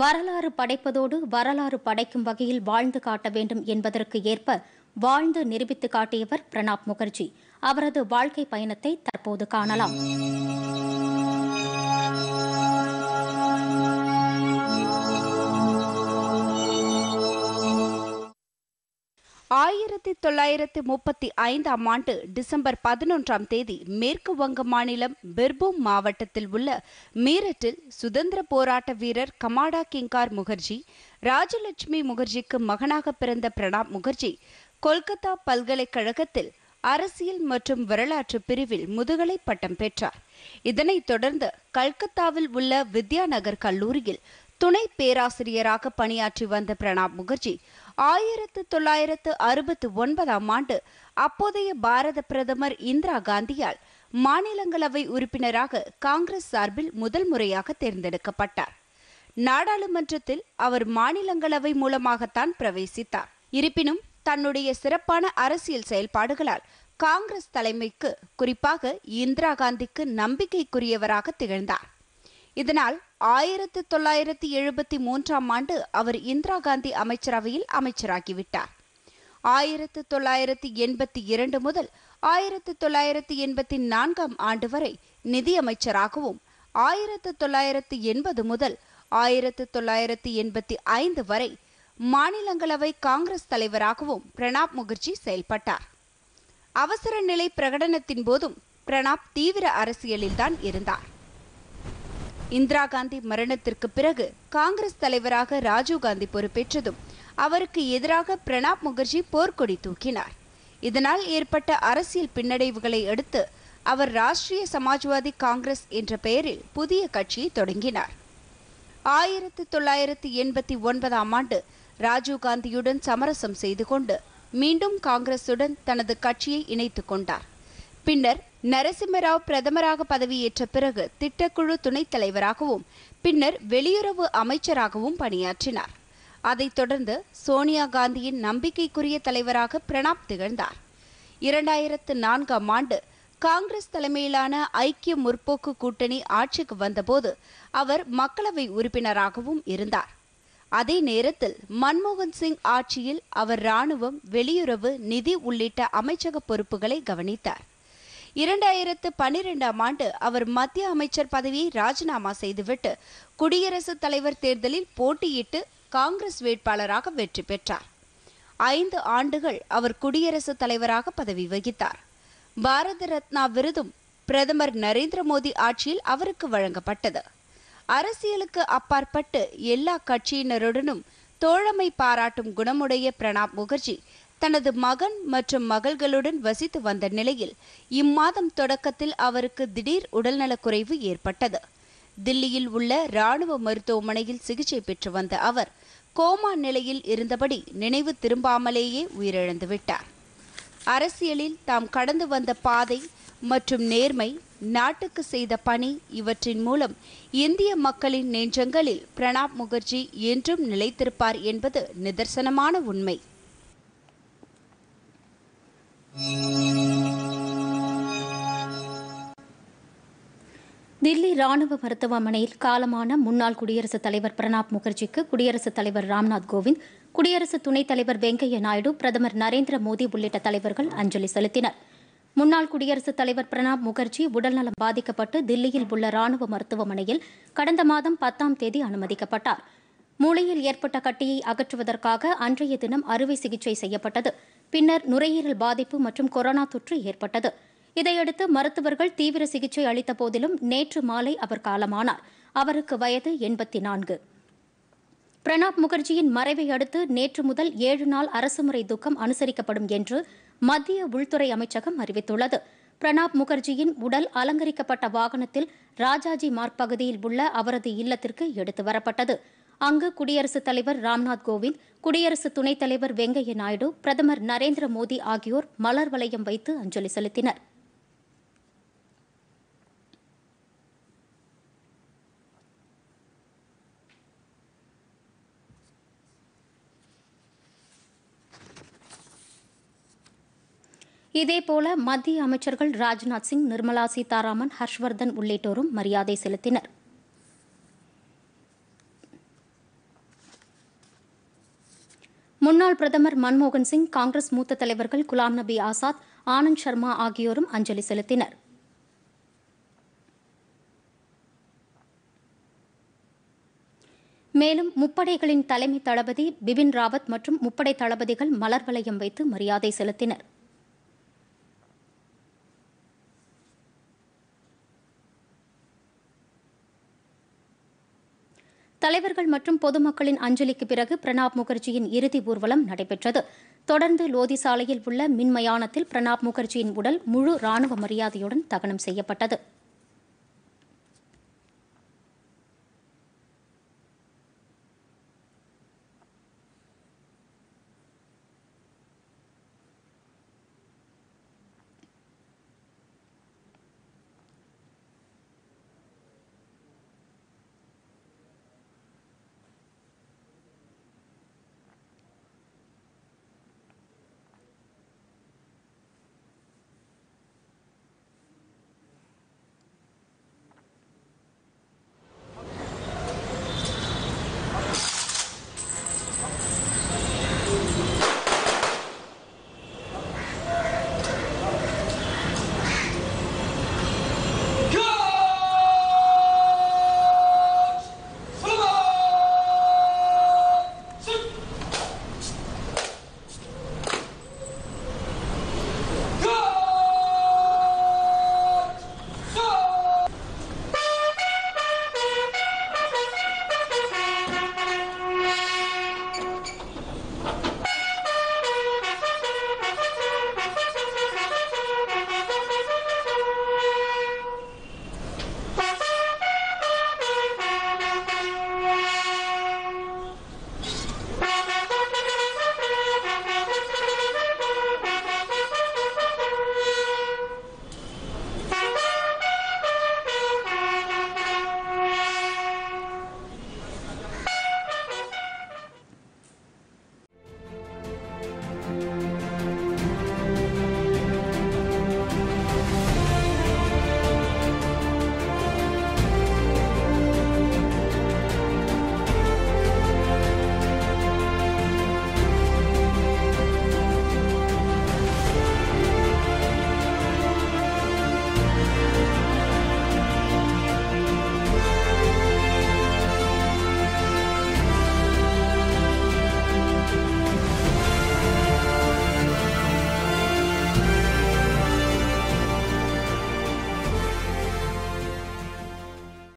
வரலாறு படைப்பதோடு வரலாறு படைக்கும் வகையில் வாழ்ந்து காட்ட வேண்டும் என்பதற்கு ஏற்ப வாழ்ந்து நிரூபித்து காட்டியவர் பிரணாப் முகர்ஜி அவரது வாழ்க்கை பயணத்தை தற்போது காணலாம் ஆயிரத்தி ஆயிரத்தி தொள்ளாயிரத்தி முப்பத்தி ஐந்தாம் ஆண்டு டிசம்பர் பதினொன்றாம் தேதி மேற்கு வங்க மாநிலம் பிர்பூம் மாவட்டத்தில் உள்ள மீரட்டில் சுதந்திர போராட்ட வீரர் கமாடா கிங்கார் முகர்ஜி ராஜலட்சுமி முகர்ஜிக்கு மகனாக பிறந்த பிரணாப் முகர்ஜி கொல்கத்தா பல்கலைக்கழகத்தில் அரசியல் மற்றும் வரலாற்று பிரிவில் முதுகலை பட்டம் பெற்றார் இதனைத் தொடர்ந்து கல்கத்தாவில் உள்ள வித்யாநகர் கல்லூரியில் துணை பேராசிரியராக பணியாற்றி வந்த பிரணாப் முகர்ஜி ஆயிரத்து தொள்ளாயிரத்து அறுபத்து ஒன்பதாம் ஆண்டு அப்போதைய பாரத பிரதமர் இந்திரா காந்தியால் மாநிலங்களவை உறுப்பினராக காங்கிரஸ் சார்பில் முதல் முறையாக தேர்ந்தெடுக்கப்பட்டார் நாடாளுமன்றத்தில் அவர் மாநிலங்களவை மூலமாகத்தான் பிரவேசித்தார் இருப்பினும் தன்னுடைய சிறப்பான அரசியல் செயல்பாடுகளால் காங்கிரஸ் தலைமைக்கு குறிப்பாக இந்திரா காந்திக்கு நம்பிக்கைக்குரியவராக திகழ்ந்தார் இதனால் ஆயிரத்தி தொள்ளாயிரத்தி எழுபத்தி மூன்றாம் ஆண்டு அவர் இந்திரா காந்தி அமைச்சரவையில் அமைச்சராகிவிட்டார் ஆயிரத்தி தொள்ளாயிரத்தி எண்பத்தி இரண்டு முதல் ஆயிரத்தி தொள்ளாயிரத்தி எண்பத்தி நான்காம் ஆண்டு வரை நிதியமைச்சராகவும் ஆயிரத்தி தொள்ளாயிரத்தி எண்பது முதல் ஆயிரத்தி தொள்ளாயிரத்தி எண்பத்தி ஐந்து வரை மாநிலங்களவை காங்கிரஸ் தலைவராகவும் பிரணாப் முகர்ஜி செயல்பட்டார் அவசர நிலை பிரகடனத்தின் போதும் பிரணாப் தீவிர அரசியலில்தான் இருந்தார் இந்திரா காந்தி மரணத்திற்கு பிறகு காங்கிரஸ் தலைவராக ராஜீவ்காந்தி பொறுப்பேற்றதும் அவருக்கு எதிராக பிரணாப் முகர்ஜி போர்க்கொடி தூக்கினார் இதனால் ஏற்பட்ட அரசியல் பின்னடைவுகளை அடுத்து அவர் ராஷ்டிரிய சமாஜ்வாதி காங்கிரஸ் என்ற பெயரில் புதிய கட்சியை தொடங்கினார் ஆயிரத்தி தொள்ளாயிரத்தி எண்பத்தி ஒன்பதாம் ஆண்டு ராஜீவ்காந்தியுடன் சமரசம் செய்து கொண்டு மீண்டும் காங்கிரசுடன் தனது கட்சியை இணைத்து கொண்டார் பின்னர் நரசிம்மராவ் பிரதமராக பதவியேற்ற பிறகு திட்டக்குழு துணைத் தலைவராகவும் பின்னர் வெளியுறவு அமைச்சராகவும் பணியாற்றினார் அதைத் தொடர்ந்து சோனியா காந்தியின் நம்பிக்கைக்குரிய தலைவராக பிரணாப் திகழ்ந்தார் இரண்டாயிரத்து நான்காம் ஆண்டு காங்கிரஸ் தலைமையிலான ஐக்கிய முற்போக்கு கூட்டணி ஆட்சிக்கு வந்தபோது அவர் மக்களவை உறுப்பினராகவும் இருந்தார் அதே நேரத்தில் மன்மோகன் சிங் ஆட்சியில் அவர் ராணுவம் வெளியுறவு நிதி உள்ளிட்ட அமைச்சக பொறுப்புகளை கவனித்தார் இரண்டாயிரத்து பன்னிரெண்டாம் ஆண்டு அவர் மத்திய அமைச்சர் பதவியை ராஜினாமா செய்துவிட்டு குடியரசுத் தலைவர் தேர்தலில் போட்டியிட்டு காங்கிரஸ் வேட்பாளராக வெற்றி பெற்றார் ஐந்து ஆண்டுகள் அவர் குடியரசுத் தலைவராக பதவி வகித்தார் பாரத ரத்னா விருதும் பிரதமர் நரேந்திர மோடி ஆட்சியில் அவருக்கு வழங்கப்பட்டது அரசியலுக்கு அப்பாற்பட்டு எல்லா கட்சியினருடனும் தோழமை பாராட்டும் குணமுடைய பிரணாப் முகர்ஜி தனது மகன் மற்றும் மகள்களுடன் வசித்து வந்த நிலையில் இம்மாதம் தொடக்கத்தில் அவருக்கு திடீர் உடல்நலக்குறைவு ஏற்பட்டது தில்லியில் உள்ள ராணுவ மருத்துவமனையில் சிகிச்சை பெற்று வந்த அவர் கோமா நிலையில் இருந்தபடி நினைவு திரும்பாமலேயே உயிரிழந்துவிட்டார் அரசியலில் தாம் கடந்து வந்த பாதை மற்றும் நேர்மை நாட்டுக்கு செய்த பணி இவற்றின் மூலம் இந்திய மக்களின் நெஞ்சங்களில் பிரணாப் முகர்ஜி என்றும் நிலைத்திருப்பார் என்பது நிதர்சனமான உண்மை தில்லி ராணுவ மருத்துவமனையில் காலமான முன்னாள் குடியரசுத் தலைவர் பிரணாப் முகர்ஜிக்கு குடியரசுத் தலைவர் ராம்நாத் கோவிந்த் குடியரசு துணைத் தலைவர் வெங்கையா நாயுடு பிரதமர் நரேந்திர மோடி உள்ளிட்ட தலைவர்கள் அஞ்சலி செலுத்தினர் முன்னாள் குடியரசுத் தலைவர் பிரணாப் முகர்ஜி உடல்நலம் பாதிக்கப்பட்டு தில்லியில் உள்ள ராணுவ மருத்துவமனையில் கடந்த மாதம் பத்தாம் தேதி அனுமதிக்கப்பட்டார் மூளையில் ஏற்பட்ட கட்டியை அகற்றுவதற்காக அன்றைய தினம் அறுவை சிகிச்சை செய்யப்பட்டது பின்னர் நுரையீரல் பாதிப்பு மற்றும் கொரோனா தொற்று ஏற்பட்டது இதையடுத்து மருத்துவர்கள் தீவிர சிகிச்சை அளித்த போதிலும் நேற்று மாலை அவர் காலமானார் அவருக்கு வயது எண்பத்தி நான்கு பிரணாப் முகர்ஜியின் மறைவை அடுத்து நேற்று முதல் ஏழு நாள் அரசுமுறை துக்கம் அனுசரிக்கப்படும் என்று மத்திய உள்துறை அமைச்சகம் அறிவித்துள்ளது பிரணாப் முகர்ஜியின் உடல் அலங்கரிக்கப்பட்ட வாகனத்தில் ராஜாஜி மார்க் பகுதியில் உள்ள அவரது இல்லத்திற்கு எடுத்து வரப்பட்டது அங்கு குடியரசுத் தலைவர் ராம்நாத் கோவிந்த் குடியரசு துணைத் தலைவர் வெங்கையா நாயுடு பிரதமர் நரேந்திர மோடி ஆகியோர் மலர் வளையம் வைத்து அஞ்சலி செலுத்தினர் இதேபோல மத்திய அமைச்சர்கள் ராஜ்நாத் சிங் நிர்மலா சீதாராமன் ஹர்ஷ்வர்தன் உள்ளிட்டோரும் மரியாதை செலுத்தினர் முன்னாள் பிரதமர் மன்மோகன் சிங் காங்கிரஸ் மூத்த தலைவர்கள் குலாம் நபி ஆசாத் ஆனந்த் சர்மா ஆகியோரும் அஞ்சலி செலுத்தினர் மேலும் முப்படைகளின் தலைமை தளபதி பிபின் ராவத் மற்றும் முப்படை தளபதிகள் மலர் வளையம் வைத்து மரியாதை செலுத்தினர் தலைவர்கள் மற்றும் பொதுமக்களின் அஞ்சலிக்கு பிறகு பிரணாப் முகர்ஜியின் இறுதி ஊர்வலம் நடைபெற்றது தொடர்ந்து லோதி சாலையில் உள்ள மின்மயானத்தில் பிரணாப் முகர்ஜியின் உடல் முழு ராணுவ மரியாதையுடன் தகனம் செய்யப்பட்டது